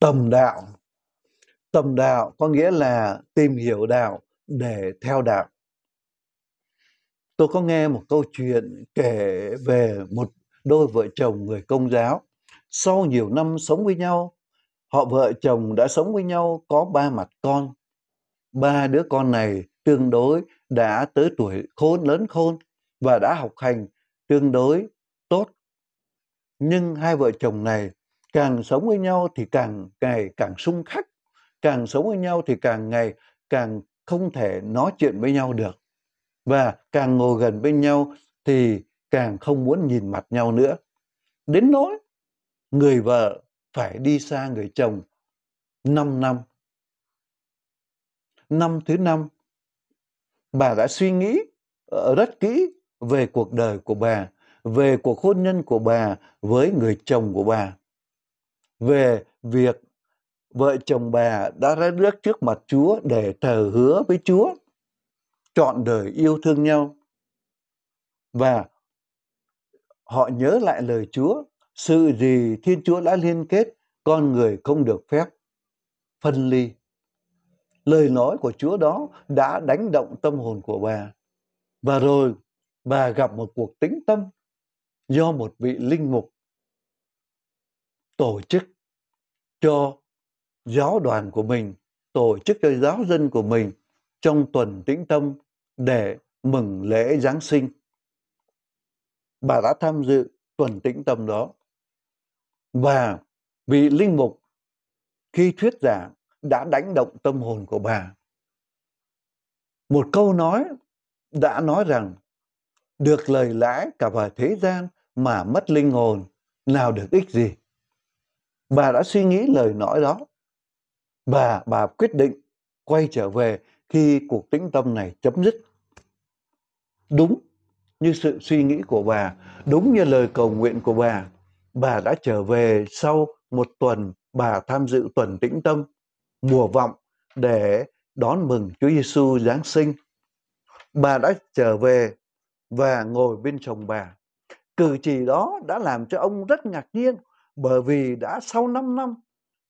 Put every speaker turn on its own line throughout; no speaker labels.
tầm đạo tầm đạo có nghĩa là tìm hiểu đạo để theo đạo tôi có nghe một câu chuyện kể về một đôi vợ chồng người công giáo sau nhiều năm sống với nhau họ vợ chồng đã sống với nhau có ba mặt con ba đứa con này tương đối đã tới tuổi khôn lớn khôn và đã học hành tương đối tốt nhưng hai vợ chồng này càng sống với nhau thì càng ngày càng xung khắc càng sống với nhau thì càng ngày càng không thể nói chuyện với nhau được và càng ngồi gần bên nhau thì càng không muốn nhìn mặt nhau nữa đến nỗi người vợ phải đi xa người chồng 5 năm năm thứ năm bà đã suy nghĩ rất kỹ về cuộc đời của bà về cuộc hôn nhân của bà với người chồng của bà về việc vợ chồng bà đã ra nước trước mặt Chúa để thờ hứa với Chúa chọn đời yêu thương nhau và họ nhớ lại lời Chúa sự gì Thiên Chúa đã liên kết con người không được phép phân ly lời nói của Chúa đó đã đánh động tâm hồn của bà và rồi bà gặp một cuộc tĩnh tâm do một vị linh mục tổ chức cho giáo đoàn của mình, tổ chức cho giáo dân của mình trong tuần tĩnh tâm để mừng lễ Giáng sinh. Bà đã tham dự tuần tĩnh tâm đó. Và vị linh mục khi thuyết giảng đã đánh động tâm hồn của bà. Một câu nói đã nói rằng được lời lãi cả vào thế gian mà mất linh hồn nào được ích gì bà đã suy nghĩ lời nói đó và bà quyết định quay trở về khi cuộc tĩnh tâm này chấm dứt đúng như sự suy nghĩ của bà đúng như lời cầu nguyện của bà bà đã trở về sau một tuần bà tham dự tuần tĩnh tâm mùa vọng để đón mừng Chúa Giêsu Giáng sinh. Bà đã trở về và ngồi bên chồng bà. Cử chỉ đó đã làm cho ông rất ngạc nhiên bởi vì đã sau 5 năm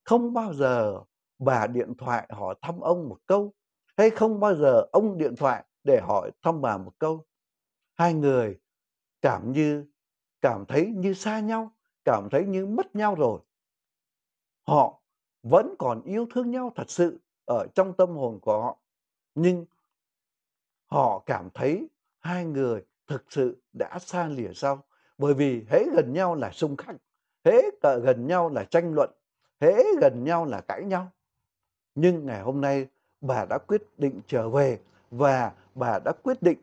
không bao giờ bà điện thoại hỏi thăm ông một câu hay không bao giờ ông điện thoại để hỏi thăm bà một câu. Hai người cảm như cảm thấy như xa nhau, cảm thấy như mất nhau rồi. Họ vẫn còn yêu thương nhau thật sự ở trong tâm hồn của họ, nhưng họ cảm thấy hai người thực sự đã xa lìa sau bởi vì hễ gần nhau là xung khắc hễ gần nhau là tranh luận hễ gần nhau là cãi nhau nhưng ngày hôm nay bà đã quyết định trở về và bà đã quyết định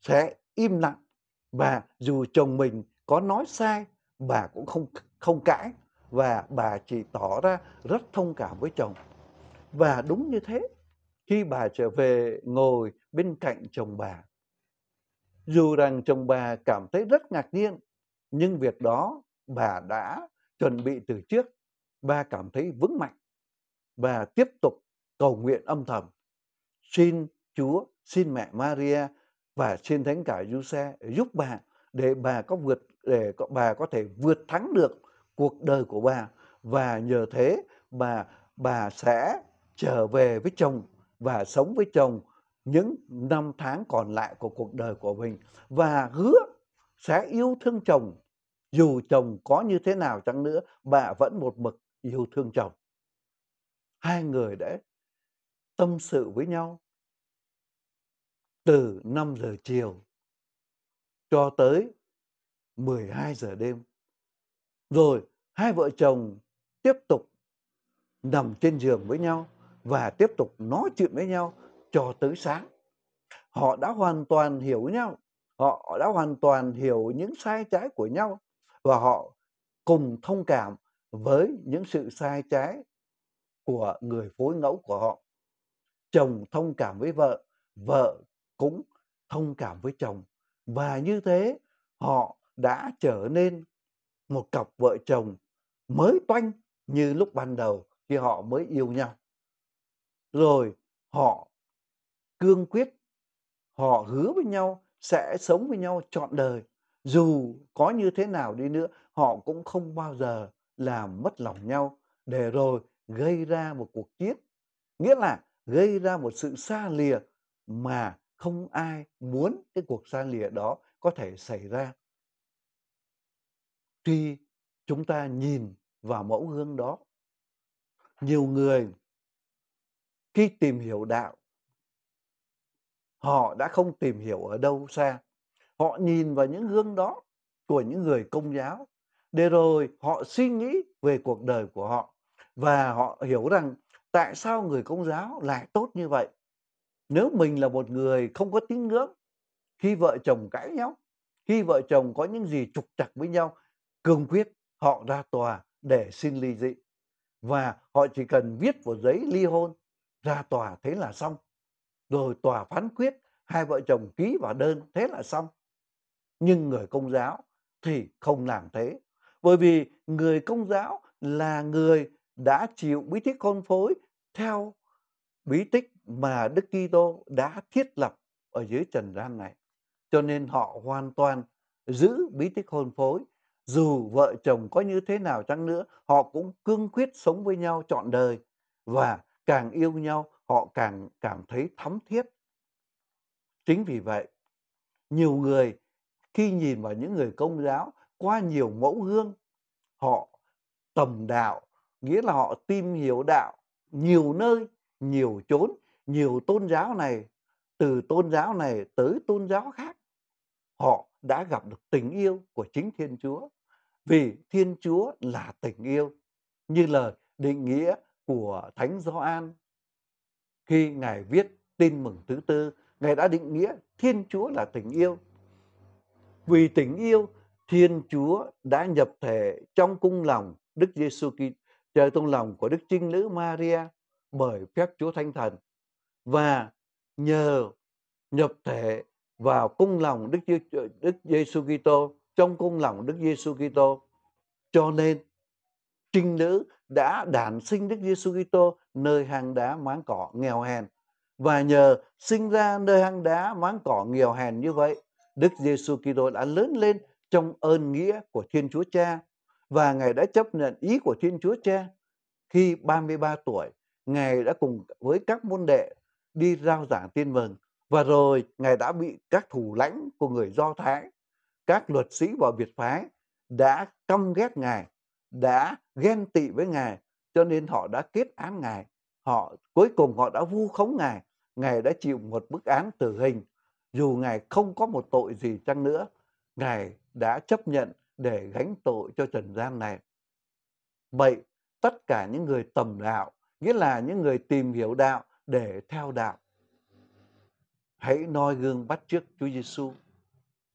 sẽ im lặng và dù chồng mình có nói sai bà cũng không không cãi và bà chỉ tỏ ra rất thông cảm với chồng và đúng như thế khi bà trở về ngồi bên cạnh chồng bà dù rằng chồng bà cảm thấy rất ngạc nhiên nhưng việc đó bà đã chuẩn bị từ trước bà cảm thấy vững mạnh và tiếp tục cầu nguyện âm thầm xin Chúa, xin mẹ Maria và xin thánh cả Giuse giúp bà để bà có vượt để bà có thể vượt thắng được cuộc đời của bà và nhờ thế bà bà sẽ trở về với chồng và sống với chồng những năm tháng còn lại của cuộc đời của mình và hứa sẽ yêu thương chồng dù chồng có như thế nào chăng nữa bà vẫn một mực yêu thương chồng hai người đã tâm sự với nhau từ 5 giờ chiều cho tới 12 giờ đêm. Rồi hai vợ chồng tiếp tục nằm trên giường với nhau và tiếp tục nói chuyện với nhau cho tới sáng. Họ đã hoàn toàn hiểu nhau, họ đã hoàn toàn hiểu những sai trái của nhau và họ cùng thông cảm với những sự sai trái của người phối ngẫu của họ. Chồng thông cảm với vợ, vợ cũng thông cảm với chồng. Và như thế họ đã trở nên một cặp vợ chồng mới toanh như lúc ban đầu khi họ mới yêu nhau. Rồi họ cương quyết, họ hứa với nhau sẽ sống với nhau trọn đời dù có như thế nào đi nữa họ cũng không bao giờ làm mất lòng nhau để rồi gây ra một cuộc chiến nghĩa là gây ra một sự xa lìa mà không ai muốn cái cuộc xa lìa đó có thể xảy ra tuy chúng ta nhìn vào mẫu gương đó nhiều người khi tìm hiểu đạo họ đã không tìm hiểu ở đâu xa họ nhìn vào những gương đó của những người công giáo để rồi họ suy nghĩ về cuộc đời của họ và họ hiểu rằng tại sao người công giáo lại tốt như vậy nếu mình là một người không có tín ngưỡng khi vợ chồng cãi nhau khi vợ chồng có những gì trục trặc với nhau cương quyết họ ra tòa để xin ly dị và họ chỉ cần viết vào giấy ly hôn ra tòa thế là xong rồi tòa phán quyết hai vợ chồng ký vào đơn thế là xong nhưng người công giáo thì không làm thế bởi vì người công giáo là người đã chịu bí tích hôn phối theo bí tích mà Đức Kitô đã thiết lập ở dưới trần gian này. Cho nên họ hoàn toàn giữ bí tích hôn phối. Dù vợ chồng có như thế nào chăng nữa, họ cũng cương quyết sống với nhau trọn đời. Và càng yêu nhau, họ càng cảm thấy thắm thiết. Chính vì vậy, nhiều người khi nhìn vào những người công giáo qua nhiều mẫu gương họ tầm đạo nghĩa là họ tìm hiểu đạo nhiều nơi nhiều chốn nhiều tôn giáo này từ tôn giáo này tới tôn giáo khác họ đã gặp được tình yêu của chính thiên chúa vì thiên chúa là tình yêu như lời định nghĩa của thánh gioan khi ngài viết tin mừng thứ tư ngài đã định nghĩa thiên chúa là tình yêu vì tình yêu, Thiên Chúa đã nhập thể trong cung lòng Đức Giêsu trời trong lòng của Đức Trinh Nữ Maria bởi phép Chúa Thánh Thần và nhờ nhập thể vào cung lòng Đức Giê, Đức Giêsu Kitô trong cung lòng Đức Giêsu Kitô cho nên trinh nữ đã đản sinh Đức Giêsu Kitô nơi hang đá máng cỏ nghèo hèn và nhờ sinh ra nơi hang đá máng cỏ nghèo hèn như vậy Đức Giêsu Kitô đã lớn lên trong ơn nghĩa của Thiên Chúa Cha và Ngài đã chấp nhận ý của Thiên Chúa Cha. Khi 33 tuổi, Ngài đã cùng với các môn đệ đi rao giảng tin mừng và rồi Ngài đã bị các thủ lãnh của người Do Thái, các luật sĩ và Việt phái đã căm ghét Ngài, đã ghen tị với Ngài cho nên họ đã kết án Ngài. Họ cuối cùng họ đã vu khống Ngài, Ngài đã chịu một bức án tử hình dù Ngài không có một tội gì chăng nữa, Ngài đã chấp nhận để gánh tội cho trần gian này. Vậy, tất cả những người tầm đạo, nghĩa là những người tìm hiểu đạo để theo đạo. Hãy noi gương bắt chước Chúa Giêsu.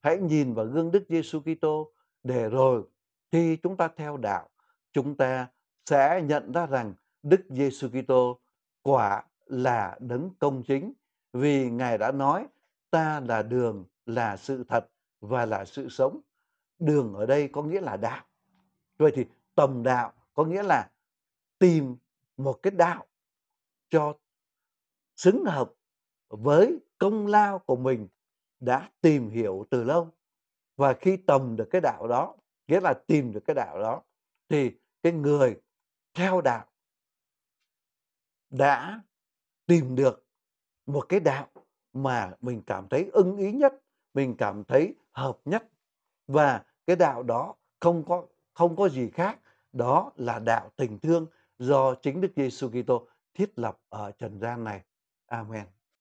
Hãy nhìn vào gương Đức Giêsu Kitô để rồi khi chúng ta theo đạo, chúng ta sẽ nhận ra rằng Đức Giêsu Kitô quả là đấng công chính vì Ngài đã nói ta là đường là sự thật và là sự sống đường ở đây có nghĩa là đạo vậy thì tầm đạo có nghĩa là tìm một cái đạo cho xứng hợp với công lao của mình đã tìm hiểu từ lâu và khi tầm được cái đạo đó nghĩa là tìm được cái đạo đó thì cái người theo đạo đã tìm được một cái đạo mà mình cảm thấy ưng ý nhất mình cảm thấy hợp nhất và cái đạo đó không có không có gì khác đó là đạo tình thương do chính Đức Giêsu Kitô thiết lập ở trần gian này. Amen.